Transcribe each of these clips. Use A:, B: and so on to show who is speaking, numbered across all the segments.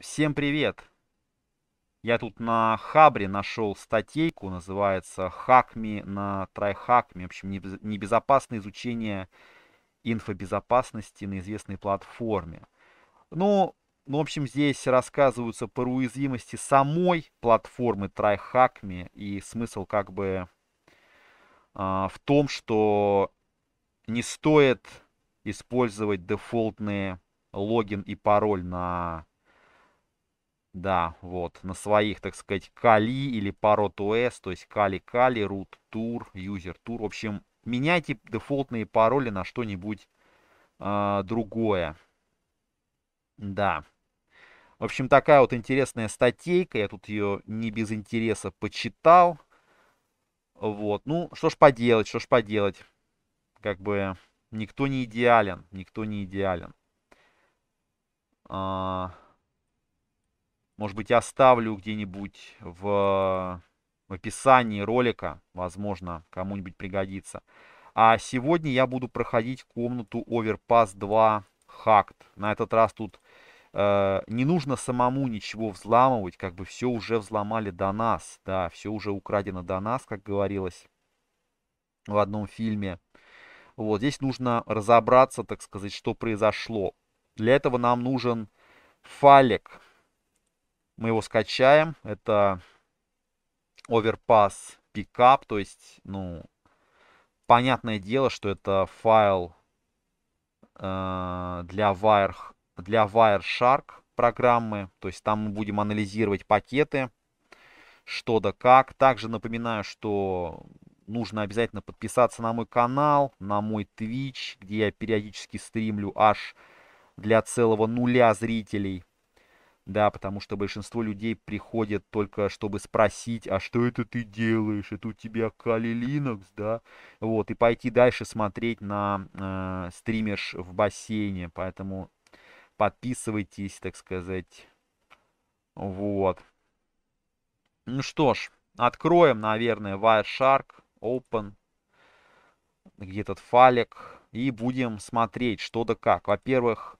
A: Всем привет! Я тут на Хабре нашел статейку, называется «Хакми на трайхакме». В общем, небезопасное изучение инфобезопасности на известной платформе. Ну, ну, в общем, здесь рассказываются по уязвимости самой платформы трайхакми и смысл как бы а, в том, что не стоит использовать дефолтные логин и пароль на да, вот, на своих, так сказать, Кали или Parrot OS, то есть Кали-Кали, root tour, user tour. В общем, меняйте дефолтные пароли на что-нибудь э, другое. Да. В общем, такая вот интересная статейка. Я тут ее не без интереса почитал. Вот. Ну, что ж поделать, что ж поделать. Как бы никто не идеален. Никто не идеален. А... Может быть, оставлю где-нибудь в, в описании ролика. Возможно, кому-нибудь пригодится. А сегодня я буду проходить комнату Overpass 2 Hacked. На этот раз тут э, не нужно самому ничего взламывать. Как бы все уже взломали до нас. Да, все уже украдено до нас, как говорилось в одном фильме. Вот здесь нужно разобраться, так сказать, что произошло. Для этого нам нужен файлик мы его скачаем. Это Overpass Pickup. То есть, ну, понятное дело, что это файл э, для, Wire, для Wireshark программы. То есть там мы будем анализировать пакеты, что да как. Также напоминаю, что нужно обязательно подписаться на мой канал, на мой Twitch, где я периодически стримлю аж для целого нуля зрителей. Да, потому что большинство людей приходят только, чтобы спросить, а что это ты делаешь? Это у тебя Кали Linux, да? Вот, и пойти дальше смотреть на э, стримишь в бассейне. Поэтому подписывайтесь, так сказать. Вот. Ну что ж, откроем, наверное, Wireshark, Open, где этот фалик. И будем смотреть, что да как. Во-первых,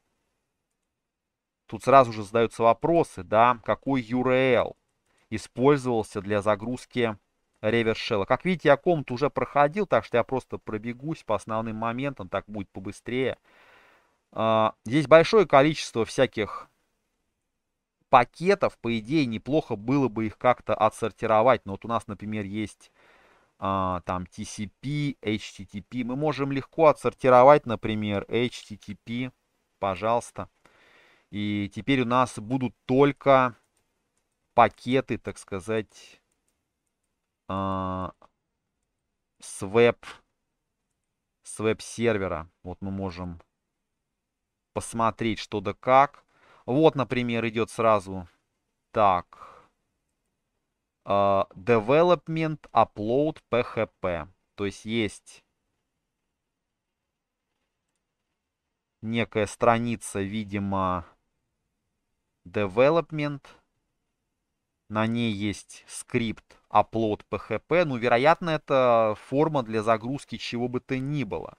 A: Тут сразу же задаются вопросы, да, какой URL использовался для загрузки ревершела. Как видите, я комнату уже проходил, так что я просто пробегусь по основным моментам, так будет побыстрее. Здесь а, большое количество всяких пакетов, по идее, неплохо было бы их как-то отсортировать. Но вот у нас, например, есть а, там TCP, HTTP. Мы можем легко отсортировать, например, HTTP, пожалуйста. И теперь у нас будут только пакеты, так сказать, а, с веб с веб-сервера. Вот мы можем посмотреть, что да как. Вот, например, идет сразу так. А, development Upload PHP. То есть есть некая страница, видимо, development. На ней есть скрипт upload PHP. Ну, вероятно, это форма для загрузки чего бы то ни было.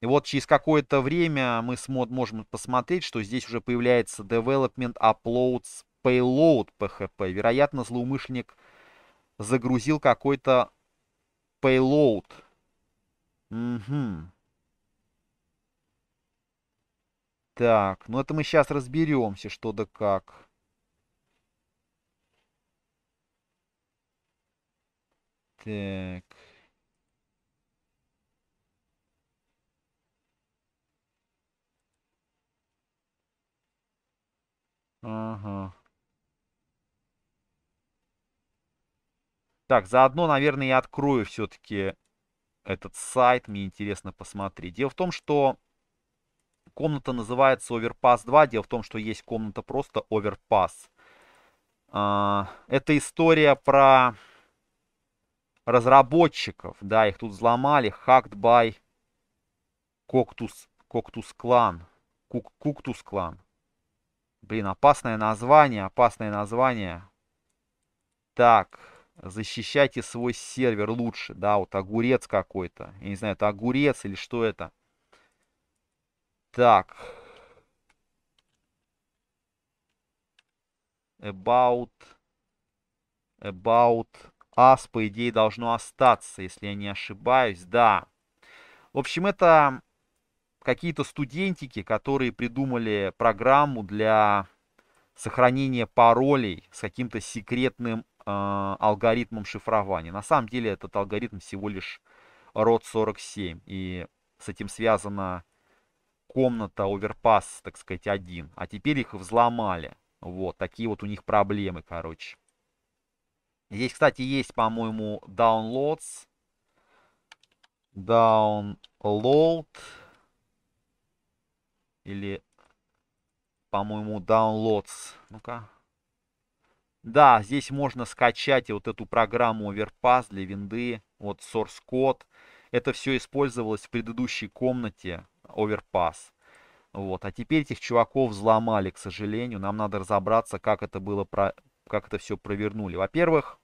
A: И вот через какое-то время мы можем посмотреть, что здесь уже появляется development uploads payload PHP. Вероятно, злоумышленник загрузил какой-то payload. Угу. Так, ну это мы сейчас разберемся, что да как. Так. Ага. Так, заодно, наверное, я открою все-таки этот сайт. Мне интересно посмотреть. Дело в том, что Комната называется Overpass 2. Дело в том, что есть комната просто Overpass. А, это история про разработчиков. Да, их тут взломали. Hacked by Coctus, Coctus Clan. Coctus Clan. Блин, опасное название, опасное название. Так, защищайте свой сервер лучше. Да, вот огурец какой-то. Я не знаю, это огурец или что это. Так. About. About us, по идее, должно остаться, если я не ошибаюсь. Да. В общем, это какие-то студентики, которые придумали программу для сохранения паролей с каким-то секретным э, алгоритмом шифрования. На самом деле этот алгоритм всего лишь ROT47, и с этим связано комната оверпасс, так сказать, один. А теперь их взломали. Вот, такие вот у них проблемы, короче. Здесь, кстати, есть, по-моему, downloads. Download. Или, по-моему, downloads. Ну-ка. Да, здесь можно скачать вот эту программу Overpass для винды. Вот source code Это все использовалось в предыдущей комнате оверпас. Вот. А теперь этих чуваков взломали, к сожалению. Нам надо разобраться, как это было, про... как это все провернули. Во-первых,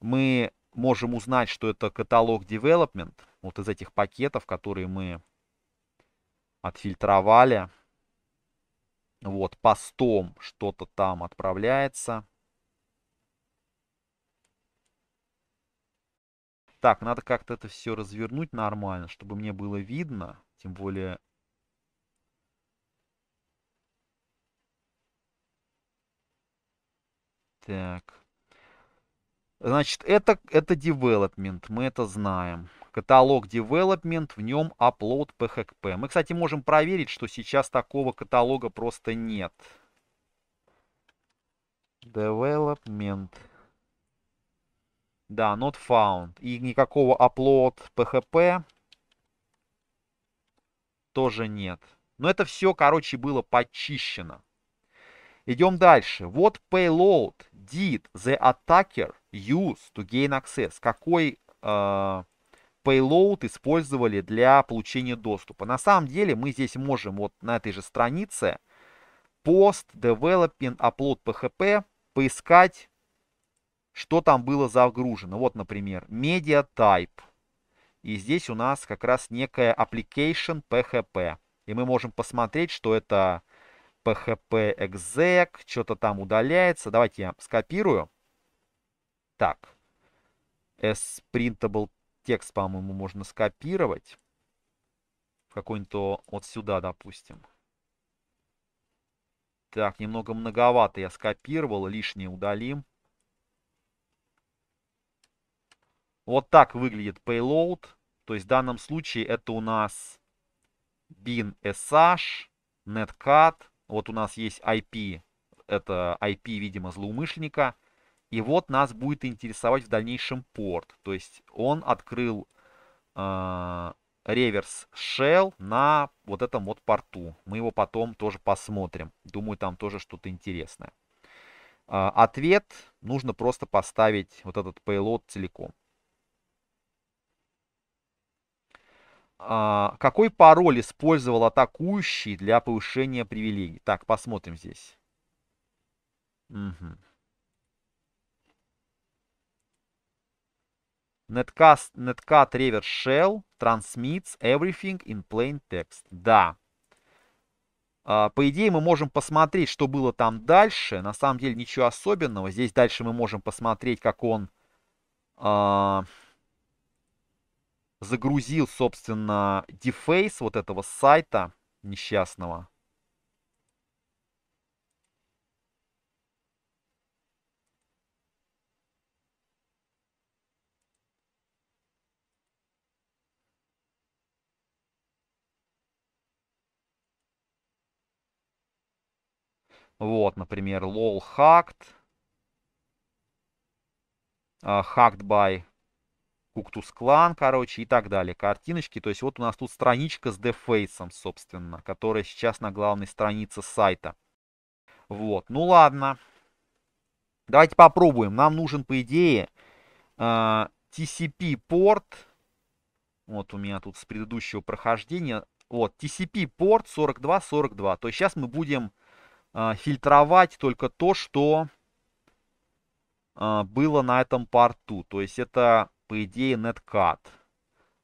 A: мы можем узнать, что это каталог development. Вот из этих пакетов, которые мы отфильтровали. Вот, постом что-то там отправляется. Так, надо как-то это все развернуть нормально, чтобы мне было видно. Тем более... Так. Значит, это, это development, мы это знаем. Каталог development, в нем upload PHP. Мы, кстати, можем проверить, что сейчас такого каталога просто нет. Development. Да, not found. И никакого upload PHP тоже нет. Но это все, короче, было почищено. Идем дальше. Вот payload did the attacker use to gain access? Какой э, payload использовали для получения доступа? На самом деле мы здесь можем вот на этой же странице post developing upload PHP поискать, что там было загружено. Вот, например, media type. И здесь у нас как раз некая application PHP. И мы можем посмотреть, что это PHP exec, что-то там удаляется. Давайте я скопирую. Так, sprintable текст, по-моему, можно скопировать. В какой нибудь вот сюда, допустим. Так, немного многовато я скопировал, лишнее удалим. Вот так выглядит payload. То есть в данном случае это у нас bin sh, netcat. Вот у нас есть IP. Это IP, видимо, злоумышленника. И вот нас будет интересовать в дальнейшем порт. То есть он открыл э, реверс shell на вот этом вот порту. Мы его потом тоже посмотрим. Думаю, там тоже что-то интересное. Э, ответ нужно просто поставить вот этот payload целиком. А, какой пароль использовал атакующий для повышения привилегий? Так, посмотрим здесь. Угу. Netcast, netcat Revert Shell transmits everything in plain text. Да. А, по идее, мы можем посмотреть, что было там дальше. На самом деле, ничего особенного. Здесь дальше мы можем посмотреть, как он а, загрузил, собственно, дефейс вот этого сайта несчастного. Вот, например, lol hacked, uh, hacked by Куктус-клан, короче, и так далее. Картиночки. То есть вот у нас тут страничка с дефейсом, собственно, которая сейчас на главной странице сайта. Вот, ну ладно. Давайте попробуем. Нам нужен, по идее, TCP-порт. Э, вот у меня тут с предыдущего прохождения. Вот, TCP-порт 4242. То есть сейчас мы будем э, фильтровать только то, что э, было на этом порту. То есть это по идее, netcat.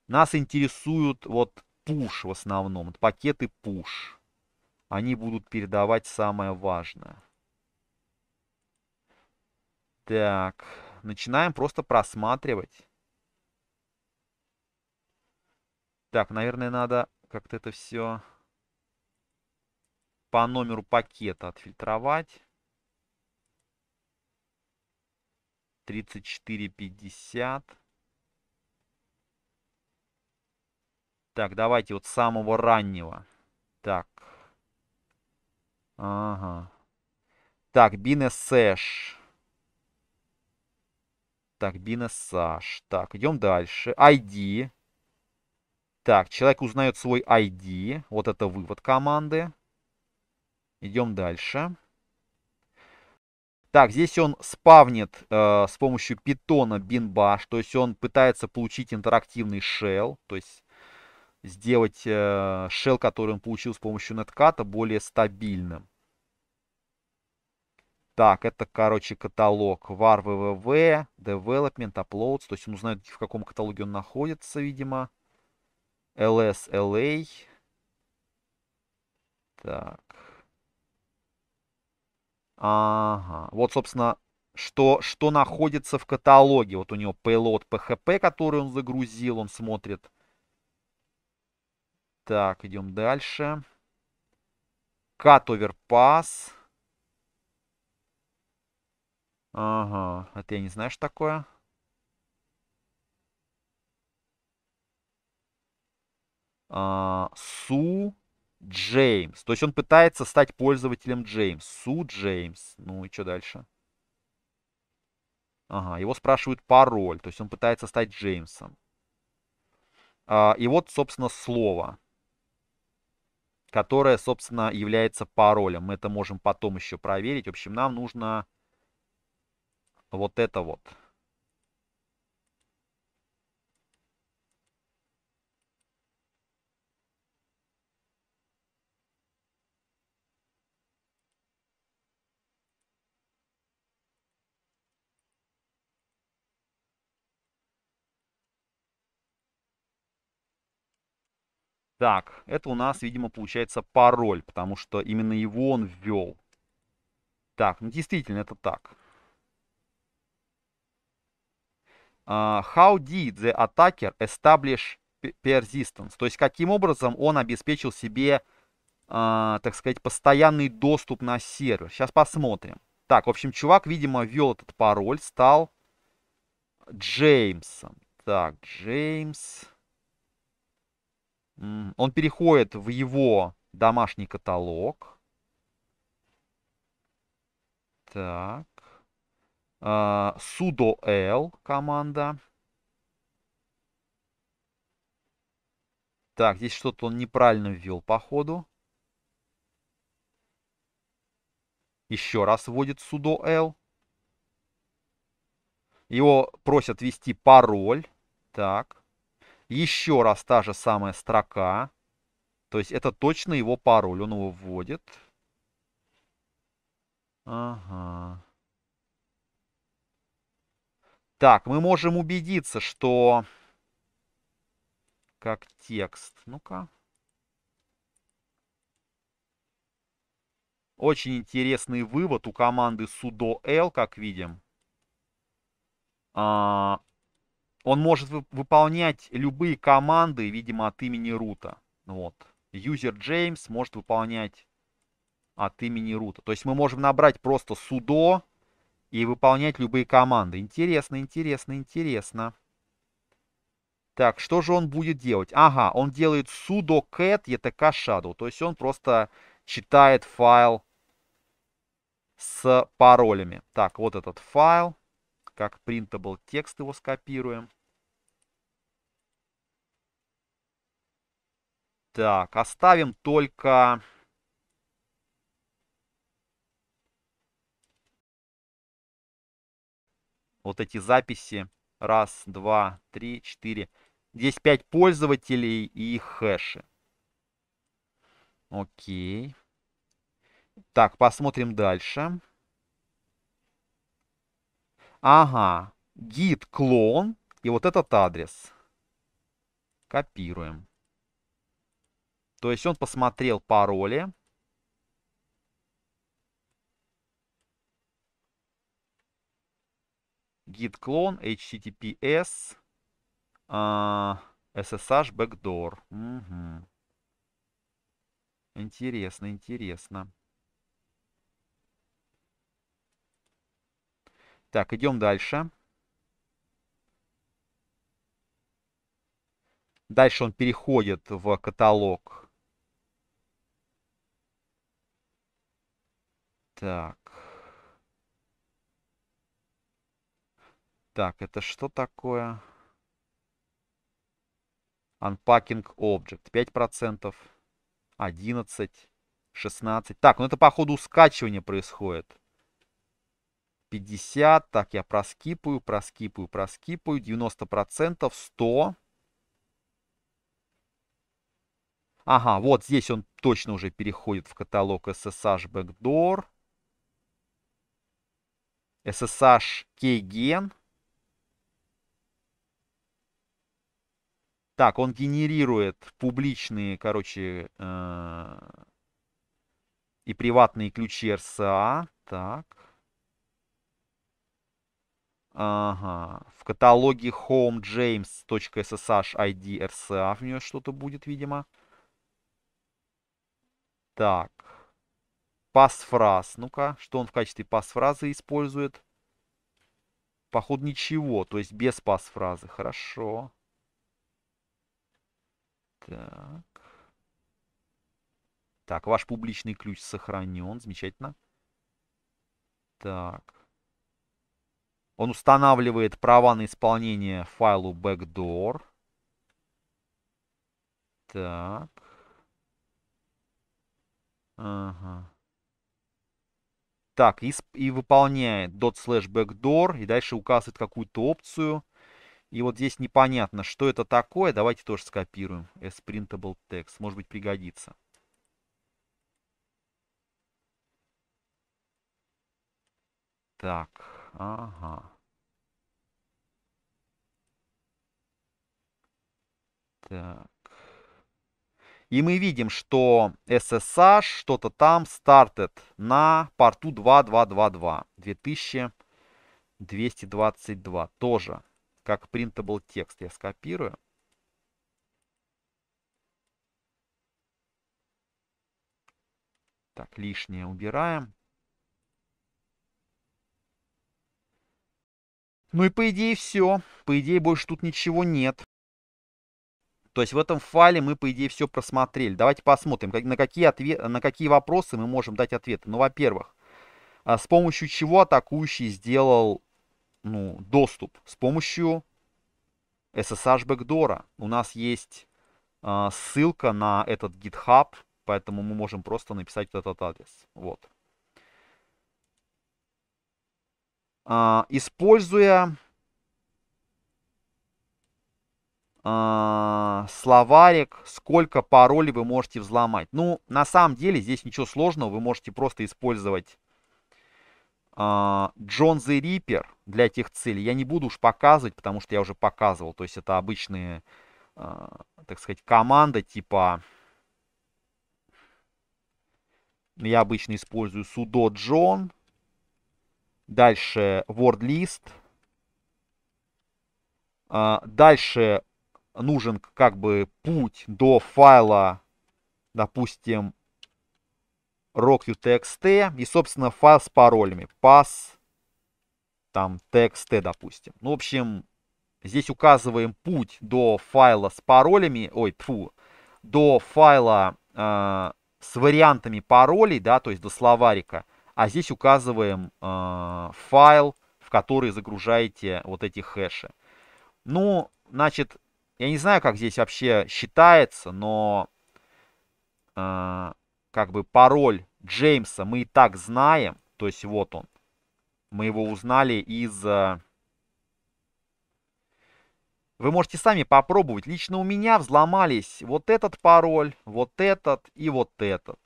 A: Нас интересуют вот push в основном, пакеты push. Они будут передавать самое важное. Так, начинаем просто просматривать. Так, наверное, надо как-то это все по номеру пакета отфильтровать. 3450. Так, давайте вот самого раннего. Так. Ага. Так, Бинесэш. Так, Бинесаш. Так, идем дальше. ID. Так, человек узнает свой ID. Вот это вывод команды. Идем дальше. Так, здесь он спавнит э, с помощью питона бинбаш, то есть он пытается получить интерактивный shell, то есть сделать э, шел, который он получил с помощью нетката, более стабильным. Так, это, короче, каталог var www, development, uploads. То есть он узнает, в каком каталоге он находится, видимо. ls la. Так. Ага. Вот, собственно, что, что находится в каталоге. Вот у него payload PHP, который он загрузил, он смотрит. Так, идем дальше. Кат оверпас. Ага, это я не знаю, что такое. А, Су Джеймс. То есть он пытается стать пользователем Джеймс. Су Джеймс. Ну и что дальше? Ага, его спрашивают пароль. То есть он пытается стать Джеймсом. А, и вот, собственно, слово которая, собственно, является паролем. Мы это можем потом еще проверить. В общем, нам нужно вот это вот. Так, это у нас, видимо, получается пароль, потому что именно его он ввел. Так, ну действительно, это так. Uh, how did the attacker establish persistence? То есть, каким образом он обеспечил себе, uh, так сказать, постоянный доступ на сервер. Сейчас посмотрим. Так, в общем, чувак, видимо, ввел этот пароль, стал Джеймсом. Так, Джеймс... Он переходит в его домашний каталог. Так. А, sudo L команда. Так, здесь что-то он неправильно ввел, походу. Еще раз вводит sudo L. Его просят ввести пароль. Так. Еще раз та же самая строка. То есть это точно его пароль. Он его вводит. Ага. Так, мы можем убедиться, что... Как текст. Ну-ка. Очень интересный вывод у команды sudo l, как видим. А, он может выполнять любые команды, видимо, от имени рута. Вот. User James может выполнять от имени рута. То есть мы можем набрать просто sudo и выполнять любые команды. Интересно, интересно, интересно. Так, что же он будет делать? Ага, он делает sudo cat etc shadow. То есть он просто читает файл с паролями. Так, вот этот файл как printable текст его скопируем. Так, оставим только... Вот эти записи. Раз, два, три, четыре. Здесь пять пользователей и хэши. Окей. Так, посмотрим дальше. Ага, git клон и вот этот адрес. Копируем. То есть он посмотрел пароли. git клон https а, ssh backdoor. Угу. Интересно, интересно. Так, идем дальше. Дальше он переходит в каталог. Так. Так, это что такое? Unpacking Object. 5%, 11, 16. Так, ну это по ходу скачивания происходит. 50, так, я проскипаю, проскипаю, проскипаю, 90%, 100. Ага, вот здесь он точно уже переходит в каталог SSH Backdoor. SSH Kgen. Так, он генерирует публичные, короче, э и приватные ключи RSA. Так. Ага. В каталоге homejames.ssh.id RCA в нее что-то будет, видимо. Так. Пасфраз. Ну-ка, что он в качестве пасфразы использует? Походу ничего, то есть без пасфразы. Хорошо. Так. Так, ваш публичный ключ сохранен. Замечательно. Так. Он устанавливает права на исполнение файлу backdoor. Так. Ага. Так, и, и выполняет dot slash backdoor, и дальше указывает какую-то опцию. И вот здесь непонятно, что это такое. Давайте тоже скопируем. sprintable text. Может быть, пригодится. Так, ага. Так. И мы видим, что SSH что-то там стартет на порту 2222. 2222 тоже, как printable текст. Я скопирую. Так, лишнее убираем. Ну и по идее все. По идее больше тут ничего нет. То есть в этом файле мы, по идее, все просмотрели. Давайте посмотрим, на какие, ответ, на какие вопросы мы можем дать ответы. Ну, во-первых, а с помощью чего атакующий сделал ну, доступ? С помощью SSH бэкдора. У нас есть э, ссылка на этот GitHub, поэтому мы можем просто написать этот адрес. Вот. Э, используя А, словарик, сколько паролей вы можете взломать. Ну, на самом деле здесь ничего сложного, вы можете просто использовать а, Джон the Reaper для этих целей. Я не буду уж показывать, потому что я уже показывал. То есть это обычные, э, так сказать, команда типа... Ну, я обычно использую sudo john. Дальше word list. Дальше нужен как бы путь до файла, допустим, rock.txt и, собственно, файл с паролями. Pass, там, txt, допустим. Ну, в общем, здесь указываем путь до файла с паролями, ой, тфу, до файла э, с вариантами паролей, да, то есть до словарика. А здесь указываем э, файл, в который загружаете вот эти хэши. Ну, значит, я не знаю, как здесь вообще считается, но э, как бы пароль Джеймса мы и так знаем. То есть вот он. Мы его узнали из... Э, вы можете сами попробовать. Лично у меня взломались вот этот пароль, вот этот и вот этот.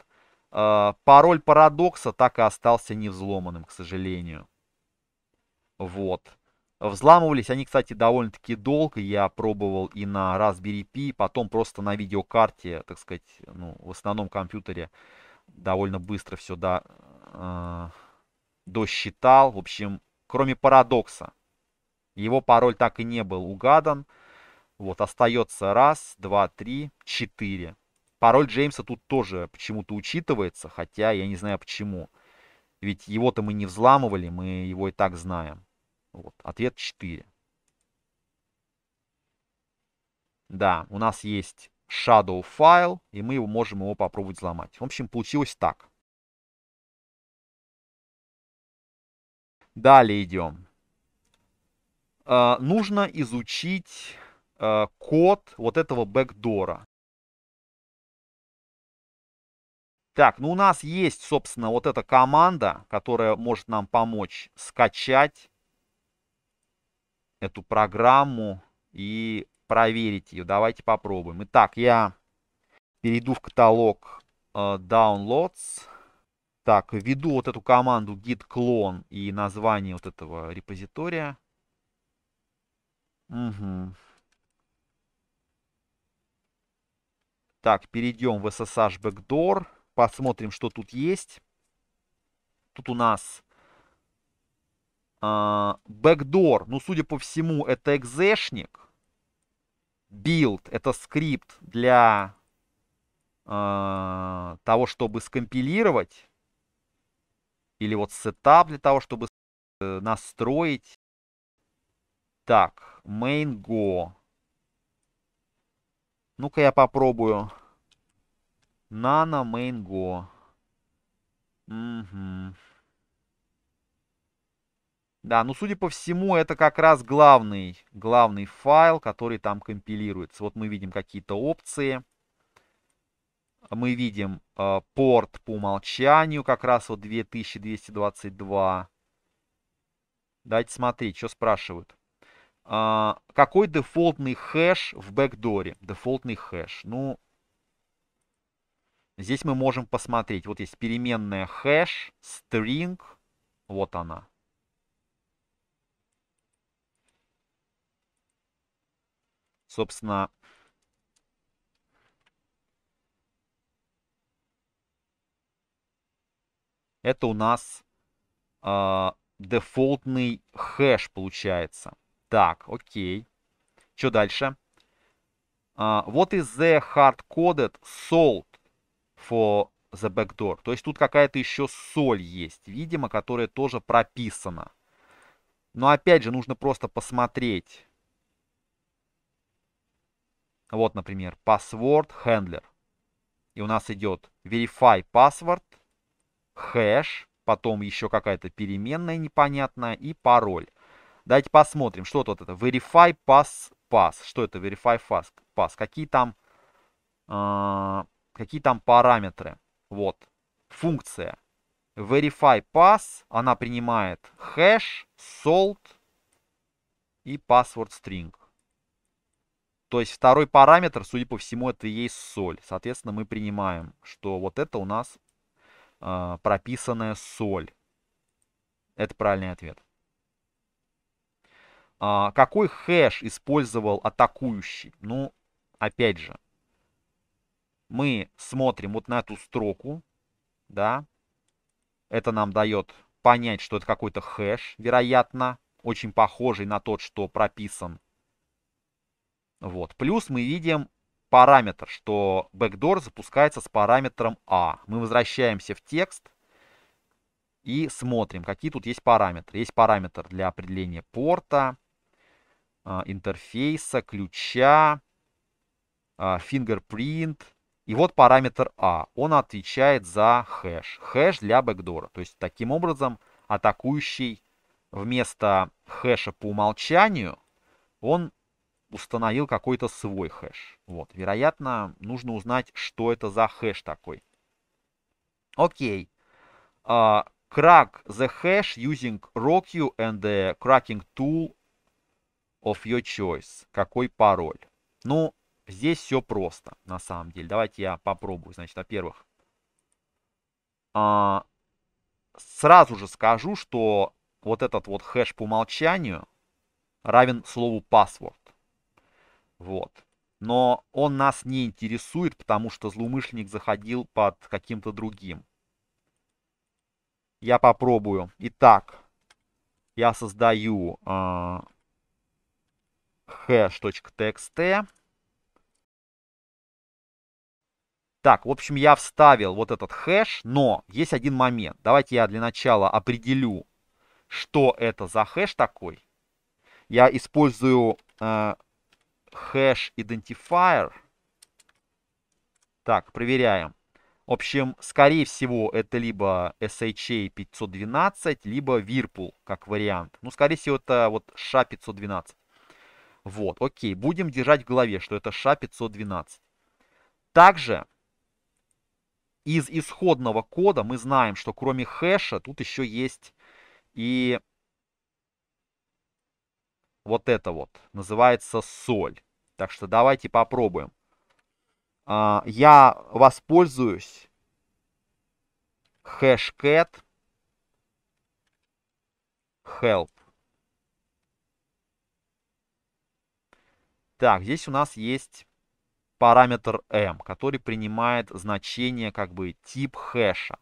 A: Э, пароль парадокса так и остался невзломанным, к сожалению. Вот. Взламывались они, кстати, довольно-таки долго. Я пробовал и на Raspberry Pi, потом просто на видеокарте, так сказать, ну, в основном компьютере довольно быстро все до, э, досчитал. В общем, кроме парадокса, его пароль так и не был угадан. Вот, остается раз, два, три, четыре. Пароль Джеймса тут тоже почему-то учитывается, хотя я не знаю почему. Ведь его-то мы не взламывали, мы его и так знаем. Вот, ответ 4. Да, у нас есть shadow файл, и мы его можем его попробовать взломать. В общем, получилось так. Далее идем. Э, нужно изучить э, код вот этого бэкдора. Так, ну у нас есть, собственно, вот эта команда, которая может нам помочь скачать эту программу и проверить ее. Давайте попробуем. Итак, я перейду в каталог э, Downloads. Так, введу вот эту команду git clone и название вот этого репозитория. Угу. Так, перейдем в SSH Backdoor. Посмотрим, что тут есть. Тут у нас Бэкдор, а, ну, судя по всему, это экзешник. Build — это скрипт для э, того, чтобы скомпилировать. Или вот сетап для того, чтобы э, настроить. Так, main go. Ну-ка я попробую. Nano main go. Угу. Да, ну, судя по всему, это как раз главный, главный файл, который там компилируется. Вот мы видим какие-то опции. Мы видим э, порт по умолчанию, как раз вот 2222. Дайте смотреть, что спрашивают. Э, какой дефолтный хэш в бэкдоре? Дефолтный хэш. Ну, здесь мы можем посмотреть. Вот есть переменная хэш, string. Вот она. собственно, это у нас э, дефолтный хэш получается. Так, окей. Что дальше? Uh, what is the hard-coded salt for the backdoor? То есть тут какая-то еще соль есть, видимо, которая тоже прописана. Но опять же, нужно просто посмотреть вот, например, password handler. И у нас идет verify password, хэш, потом еще какая-то переменная непонятная и пароль. Давайте посмотрим, что тут это. Verify pass pass. Что это verify pass? pass? Какие там, э, какие там параметры? Вот. Функция. Verify pass. Она принимает хэш, salt и password string. То есть второй параметр, судя по всему, это и есть соль. Соответственно, мы принимаем, что вот это у нас э, прописанная соль. Это правильный ответ. А, какой хэш использовал атакующий? Ну, опять же, мы смотрим вот на эту строку, да, это нам дает понять, что это какой-то хэш, вероятно, очень похожий на тот, что прописан вот. Плюс мы видим параметр, что backdoor запускается с параметром A. А. Мы возвращаемся в текст и смотрим, какие тут есть параметры. Есть параметр для определения порта, а, интерфейса, ключа, а, fingerprint. И вот параметр A. Он отвечает за хэш. Хэш для backdoor. То есть таким образом атакующий вместо хэша по умолчанию, он установил какой-то свой хэш. Вот, вероятно, нужно узнать, что это за хэш такой. Окей. Uh, crack the hash using RockU and the cracking tool of your choice. Какой пароль? Ну, здесь все просто, на самом деле. Давайте я попробую. Значит, во-первых, uh, сразу же скажу, что вот этот вот хэш по умолчанию равен слову password. Вот. Но он нас не интересует, потому что злоумышленник заходил под каким-то другим. Я попробую. Итак, я создаю а, э, hash.txt. Так, в общем, я вставил вот этот хэш, но есть один момент. Давайте я для начала определю, что это за хэш такой. Я использую а, hash identifier. Так, проверяем. В общем, скорее всего, это либо SHA 512, либо Whirlpool, как вариант. Ну, скорее всего, это вот SHA 512. А вот, окей, будем держать в голове, что это SHA 512. А Также из исходного кода мы знаем, что кроме хэша тут еще есть и вот это вот, называется соль. Так что давайте попробуем. А, я воспользуюсь хэшкэт help. Так, здесь у нас есть параметр m, эм, который принимает значение как бы тип хэша.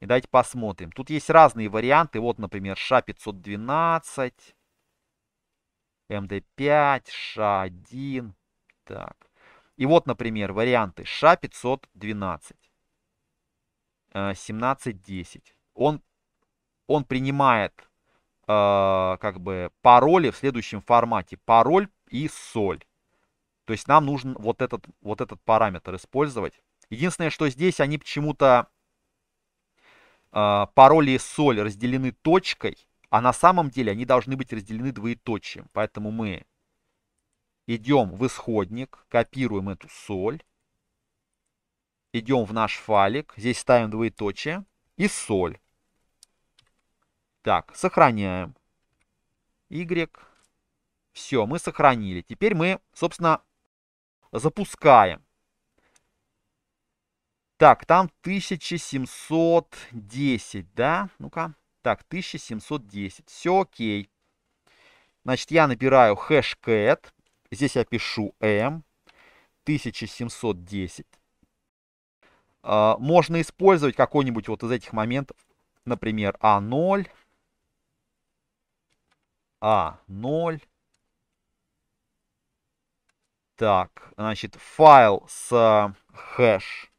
A: И давайте посмотрим. Тут есть разные варианты. Вот, например, SHA-512. МД5, ША1. Так. И вот, например, варианты ША-512, 1710. Э, он, он принимает э, как бы пароли в следующем формате. Пароль и соль. То есть нам нужен вот этот, вот этот параметр использовать. Единственное, что здесь они почему-то э, пароли и соль разделены точкой. А на самом деле они должны быть разделены двоеточием. Поэтому мы идем в исходник, копируем эту соль. Идем в наш файлик. Здесь ставим двоеточие и соль. Так, сохраняем. Y. Все, мы сохранили. Теперь мы, собственно, запускаем. Так, там 1710, да? Ну-ка. Так, 1710. Все окей. Значит, я набираю хэшкэт. Здесь я пишу m. Эм. 1710. А, можно использовать какой-нибудь вот из этих моментов. Например, А0. А0. Так, значит, файл с э, хэш.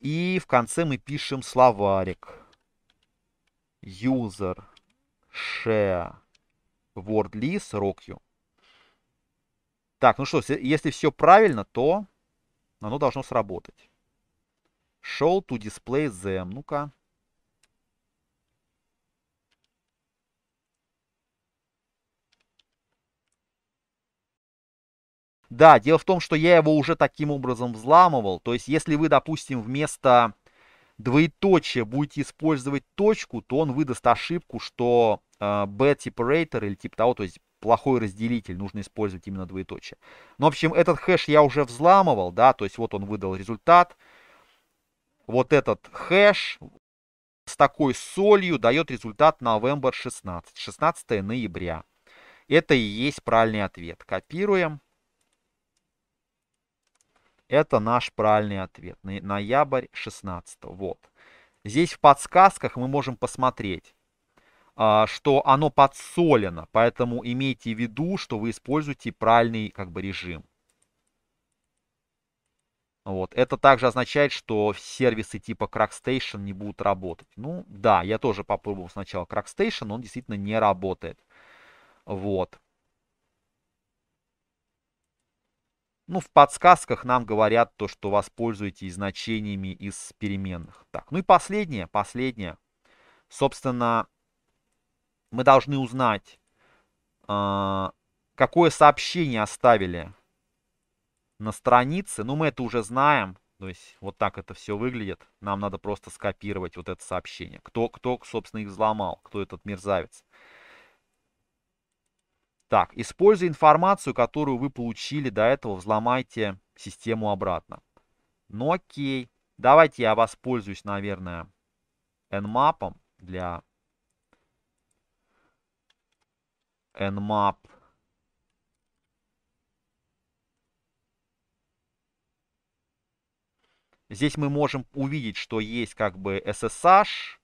A: И в конце мы пишем словарик user share word list rock you Так, ну что, если все правильно, то оно должно сработать. Show to display them. Ну-ка. Да, дело в том, что я его уже таким образом взламывал. То есть, если вы, допустим, вместо двоеточие будете использовать точку, то он выдаст ошибку, что э, B-separator или типа того, то есть плохой разделитель, нужно использовать именно двоеточие. Ну, в общем, этот хэш я уже взламывал, да, то есть вот он выдал результат. Вот этот хэш с такой солью дает результат November 16, 16 ноября. Это и есть правильный ответ. Копируем. Это наш правильный ответ. Ноябрь 16. Вот. Здесь в подсказках мы можем посмотреть, а, что оно подсолено, поэтому имейте в виду, что вы используете правильный как бы режим. Вот. Это также означает, что сервисы типа CrackStation не будут работать. Ну да, я тоже попробовал сначала CrackStation, он действительно не работает. Вот. Ну, в подсказках нам говорят то, что воспользуйтесь значениями из переменных. Так, ну и последнее, последнее. Собственно, мы должны узнать, а, какое сообщение оставили на странице. Ну, мы это уже знаем. То есть вот так это все выглядит. Нам надо просто скопировать вот это сообщение. Кто, кто собственно, их взломал, кто этот мерзавец. Так, используя информацию, которую вы получили до этого, взломайте систему обратно. Ну окей, давайте я воспользуюсь, наверное, nmap для nmap Здесь мы можем увидеть, что есть как бы SSH,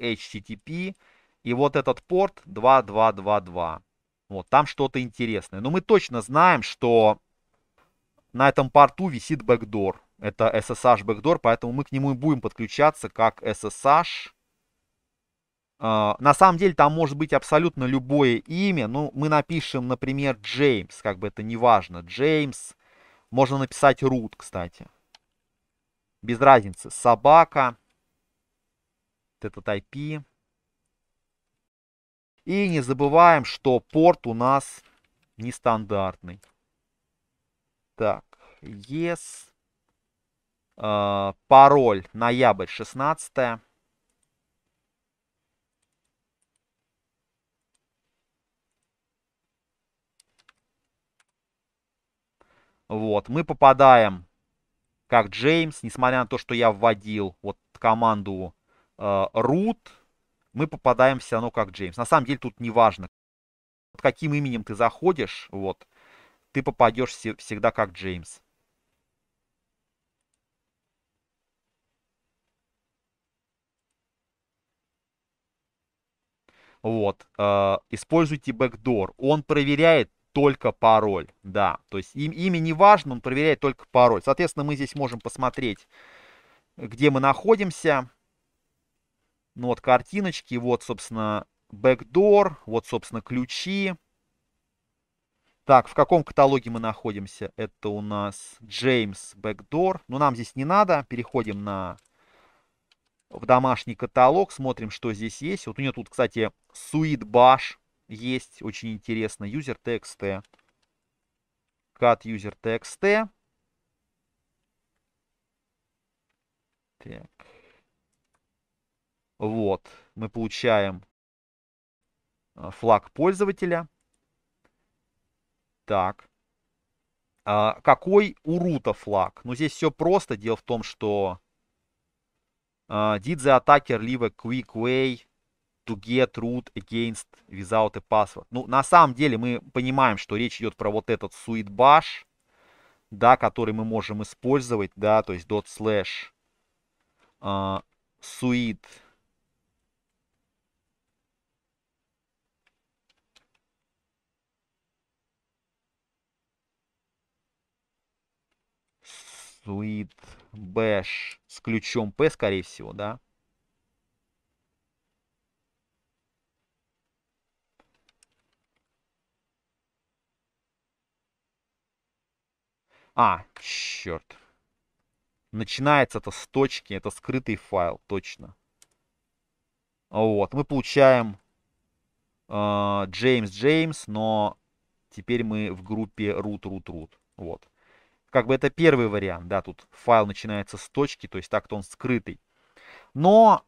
A: HTTP, и вот этот порт 2222. Вот, там что-то интересное. Но мы точно знаем, что на этом порту висит бэкдор. Это SSH бэкдор, поэтому мы к нему и будем подключаться как SSH. А, на самом деле там может быть абсолютно любое имя. Ну, мы напишем, например, Джеймс, как бы это не важно. Джеймс. Можно написать root, кстати. Без разницы. Собака. Этот IP. И не забываем, что порт у нас нестандартный. Так, yes. Э, а, пароль ноябрь 16. Вот, мы попадаем как Джеймс, несмотря на то, что я вводил вот команду э, root, мы попадаем все ну, равно как Джеймс. На самом деле тут не важно, под каким именем ты заходишь, вот, ты попадешь всегда как Джеймс. Вот, э, используйте бэкдор. Он проверяет только пароль, да. То есть им, имя не важно, он проверяет только пароль. Соответственно, мы здесь можем посмотреть, где мы находимся. Ну вот картиночки, вот, собственно, Backdoor, вот, собственно, ключи. Так, в каком каталоге мы находимся? Это у нас James Backdoor. Но ну, нам здесь не надо. Переходим на в домашний каталог, смотрим, что здесь есть. Вот у нее тут, кстати, Suite Bash есть, очень интересно. User TXT. Cat User TXT. Так. Вот, мы получаем э, флаг пользователя. Так. А какой у рута флаг? Ну, здесь все просто. Дело в том, что uh, did the attacker leave a quick way to get root against without a password? Ну, на самом деле мы понимаем, что речь идет про вот этот suite bash, да, который мы можем использовать, да, то есть dot slash uh, э, suite стоит bash с ключом p, скорее всего, да? А, черт. Начинается это с точки, это скрытый файл, точно. Вот, мы получаем Джеймс э, Джеймс, но теперь мы в группе root, root, root. Вот. Как бы это первый вариант, да, тут файл начинается с точки, то есть так-то он скрытый. Но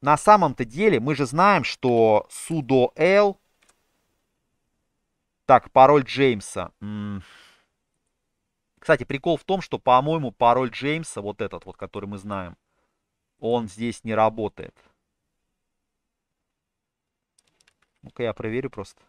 A: на самом-то деле мы же знаем, что sudo l, так, пароль Джеймса. Кстати, прикол в том, что, по-моему, пароль Джеймса, вот этот вот, который мы знаем, он здесь не работает. Ну-ка я проверю просто.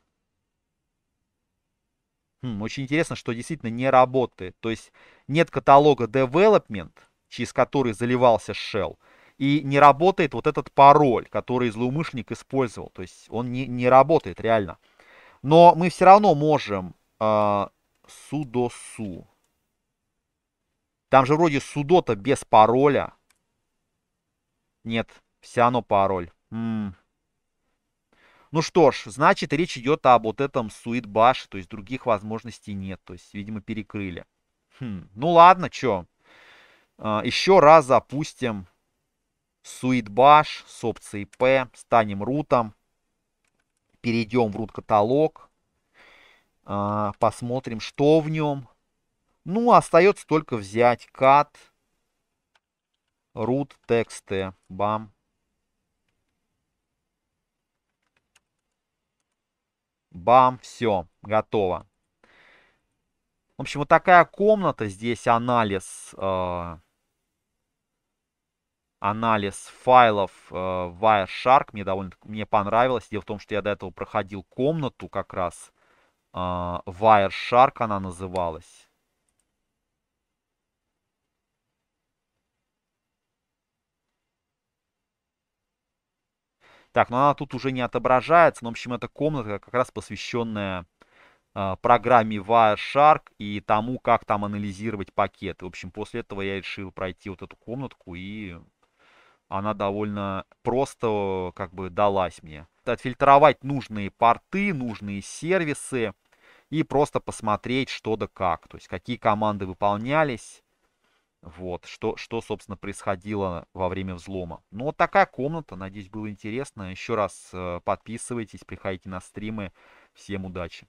A: Хм, очень интересно, что действительно не работает. То есть нет каталога development, через который заливался shell, и не работает вот этот пароль, который злоумышленник использовал. То есть он не, не работает реально. Но мы все равно можем э, а, su. Там же вроде судо-то без пароля. Нет, все равно пароль. М -м. Ну что ж, значит, речь идет об вот этом суит-баше, то есть других возможностей нет, то есть, видимо, перекрыли. Хм, ну ладно, что? А, Еще раз запустим suitbash с опцией P, станем рутом, перейдем в рут каталог, а, посмотрим, что в нем. Ну, остается только взять cat root txt, бам, Бам, все, готово. В общем, вот такая комната. Здесь анализ, э, анализ файлов э, Wireshark. Мне довольно мне понравилось. Дело в том, что я до этого проходил комнату как раз. Э, Wireshark она называлась. Так, но она тут уже не отображается. Но, в общем, это комната как раз посвященная а, программе Wireshark и тому, как там анализировать пакеты. В общем, после этого я решил пройти вот эту комнатку, и она довольно просто как бы далась мне. Отфильтровать нужные порты, нужные сервисы и просто посмотреть что да как. То есть, какие команды выполнялись, вот, что, что, собственно, происходило во время взлома. Ну, вот такая комната, надеюсь, было интересно. Еще раз э, подписывайтесь, приходите на стримы. Всем удачи!